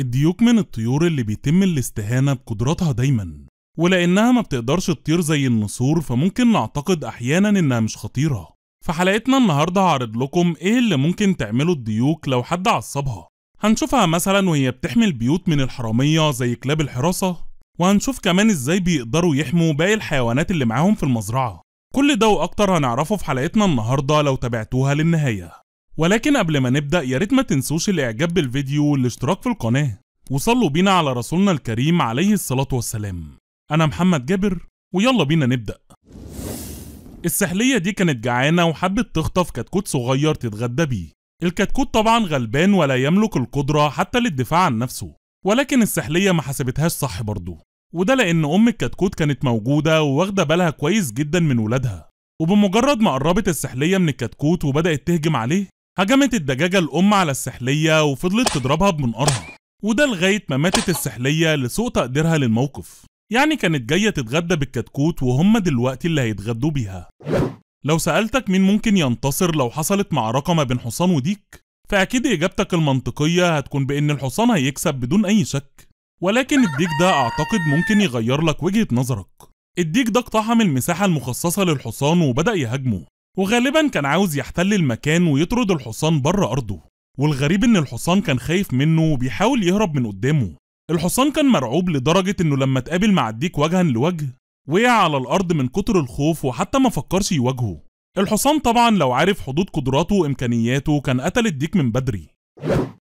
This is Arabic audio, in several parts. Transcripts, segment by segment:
الديوك من الطيور اللي بيتم الاستهانة بقدراتها دايما ولأنها ما بتقدرش تطير زي النسور فممكن نعتقد أحيانا إنها مش خطيرة فحلقتنا النهاردة هعرض لكم إيه اللي ممكن تعمله الديوك لو حد عصبها هنشوفها مثلا وهي بتحمي البيوت من الحرامية زي كلاب الحراسة وهنشوف كمان إزاي بيقدروا يحموا باقي الحيوانات اللي معاهم في المزرعة كل ده وأكتر هنعرفه في حلقتنا النهاردة لو تابعتوها للنهاية ولكن قبل ما نبدأ يا ريت ما تنسوش الاعجاب بالفيديو والاشتراك في القناة وصلوا بينا على رسولنا الكريم عليه الصلاة والسلام أنا محمد جابر ويلا بينا نبدأ السحلية دي كانت جعانة وحبت تخطف كتكوت صغير تتغدى بيه الكتكوت طبعا غلبان ولا يملك القدرة حتى للدفاع عن نفسه ولكن السحلية ما حسبتهاش صح برضه وده لأن أم الكتكوت كانت موجودة وواخدة بالها كويس جدا من ولادها وبمجرد ما قربت السحلية من الكتكوت وبدأت تهجم عليه هجمت الدجاجة الأم على السحلية وفضلت تضربها بمنقارها وده لغاية ما ماتت السحلية لسوء تقديرها للموقف يعني كانت جاية تتغدى بالكتكوت وهم دلوقتي اللي هيتغدوا بيها لو سألتك مين ممكن ينتصر لو حصلت معركة ما بين حصان وديك فأكيد إجابتك المنطقية هتكون بإن الحصان هيكسب بدون أي شك ولكن الديك ده أعتقد ممكن يغير لك وجهة نظرك الديك ده اقتحم المساحة المخصصة للحصان وبدأ يهاجمه وغالبا كان عاوز يحتل المكان ويطرد الحصان بره أرضه والغريب إن الحصان كان خايف منه وبيحاول يهرب من قدامه الحصان كان مرعوب لدرجة إنه لما اتقابل مع الديك وجها لوجه وقع على الأرض من كتر الخوف وحتى ما فكرش يواجهه الحصان طبعا لو عارف حدود قدراته وإمكانياته كان قتل الديك من بدري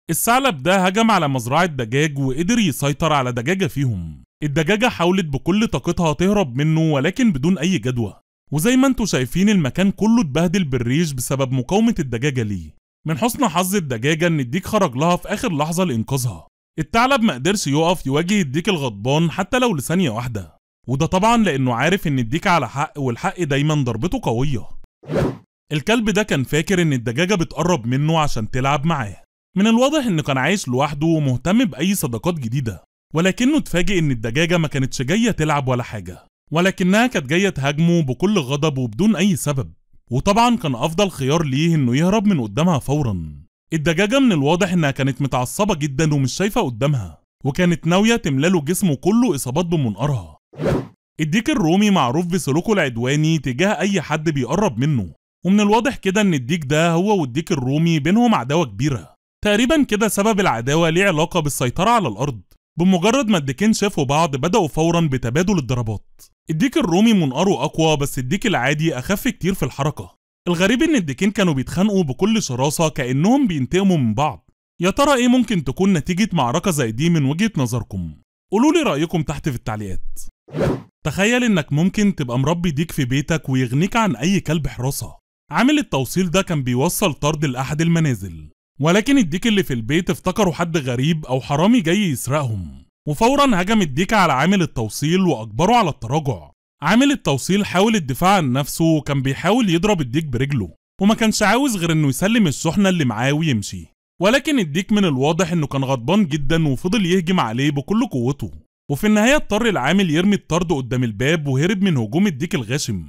الثعلب ده هجم على مزرعة دجاج وقدر يسيطر على دجاجة فيهم الدجاجة حاولت بكل طاقتها تهرب منه ولكن بدون أي جدوى وزي ما انتوا شايفين المكان كله اتبهدل بالريش بسبب مقاومة الدجاجة ليه من حسن حظ الدجاجة ان الديك خرج لها في اخر لحظة لانقاذها الثعلب ما قدرش يقف يواجه الديك الغضبان حتى لو لثانية واحدة وده طبعا لانه عارف ان الديك على حق والحق دايما ضربته قوية الكلب ده كان فاكر ان الدجاجة بتقرب منه عشان تلعب معاه من الواضح انه كان عايش لوحده ومهتم باي صداقات جديدة ولكنه اتفاجئ ان الدجاجة ما كانتش جاية تلعب ولا حاجة ولكنها كانت جاية تهاجمه بكل غضب وبدون أي سبب وطبعا كان أفضل خيار ليه إنه يهرب من قدامها فورا الدجاجة من الواضح إنها كانت متعصبة جدا ومش شايفة قدامها وكانت ناوية تملاله جسمه كله إصابات بمنقارها الديك الرومي معروف بسلوكه العدواني تجاه أي حد بيقرب منه ومن الواضح كده إن الديك ده هو والديك الرومي بينهم عداوة كبيرة تقريبا كده سبب العداوة ليه علاقة بالسيطرة على الأرض بمجرد ما الديكين شافوا بعض بدأوا فورا بتبادل الضربات الديك الرومي منقره أقوى بس الديك العادي أخف كتير في الحركة الغريب إن الديكين كانوا بيتخانقوا بكل شراسة كأنهم بينتقموا من بعض يا ترى إيه ممكن تكون نتيجة معركة زي دي من وجهة نظركم قولوا لي رأيكم تحت في التعليقات تخيل إنك ممكن تبقى مربي ديك في بيتك ويغنيك عن أي كلب حراسة عامل التوصيل ده كان بيوصل طرد لأحد المنازل ولكن الديك اللي في البيت افتكروا حد غريب أو حرامي جاي يسرقهم وفورا هجم الديكا على عامل التوصيل وأجبره على التراجع عامل التوصيل حاول الدفاع عن نفسه وكان بيحاول يضرب الديك برجله وما كانش عاوز غير انه يسلم الشحنة اللي معاه ويمشي ولكن الديك من الواضح انه كان غضبان جدا وفضل يهجم عليه بكل قوته وفي النهاية اضطر العامل يرمي الطرد قدام الباب وهرب من هجوم الديك الغاشم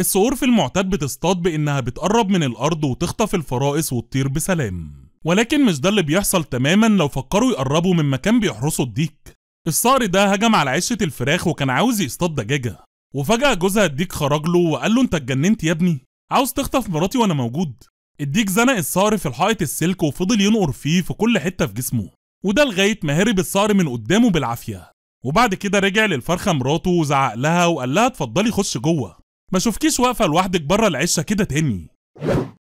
الصقور في المعتاد بتصطاد بانها بتقرب من الارض وتخطف الفرائس وتطير بسلام ولكن مش ده اللي بيحصل تماما لو فكروا يقربوا من مكان بيحرسوا الديك الصقر ده هجم على عشة الفراخ وكان عاوز يصطاد دجاجة وفجأة جوزها الديك خرج له وقال له انت اتجننت يا ابني عاوز تخطف مراتي وانا موجود الديك زنق الصقر في الحائط السلك وفضل ينقر فيه في كل حتة في جسمه وده لغاية ما هرب الصقر من قدامه بالعافية وبعد كده رجع للفرخة مراته وزعق لها وقال لها اتفضلي خش جوه ما شوفكيش واقفة لوحدك بره العشة كده تاني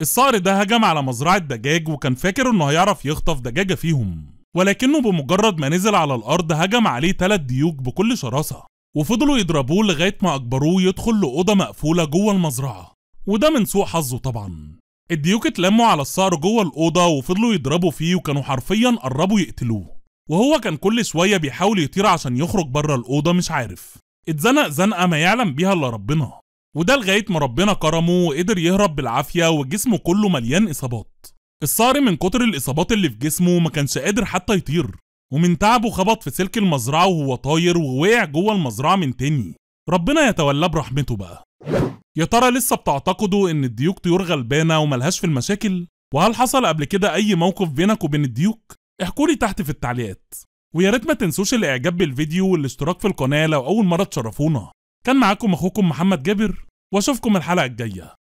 الصقر ده هجم على مزرعة دجاج وكان فاكر انه هيعرف يخطف دجاجة فيهم ولكنه بمجرد ما نزل على الأرض هجم عليه تلات ديوك بكل شراسة وفضلوا يضربوه لغاية ما أجبروه يدخل لأوضة مقفولة جوه المزرعة وده من سوء حظه طبعا الديوك اتلموا على الصقر جوه الأوضة وفضلوا يضربوا فيه وكانوا حرفيا قربوا يقتلوه وهو كان كل شوية بيحاول يطير عشان يخرج بره الأوضة مش عارف اتزنق زنقة ما يعلم بيها إلا ربنا وده لغاية ما ربنا كرمه وقدر يهرب بالعافية وجسمه كله مليان إصابات الصقر من كتر الإصابات اللي في جسمه ما كانش قادر حتى يطير ومن تعبه خبط في سلك المزرعة وهو طاير ووقع جوه المزرعة من تاني ربنا يتولى برحمته بقى يا ترى لسه بتعتقدوا ان الديوك طيور غلبانه وملهاش في المشاكل وهل حصل قبل كده اي موقف بينك وبين الديوك احكولي تحت في التعليقات ويا ريت ما تنسوش الاعجاب بالفيديو والاشتراك في القناه لو اول مره تشرفونا كان معاكم اخوكم محمد جابر واشوفكم الحلقه الجايه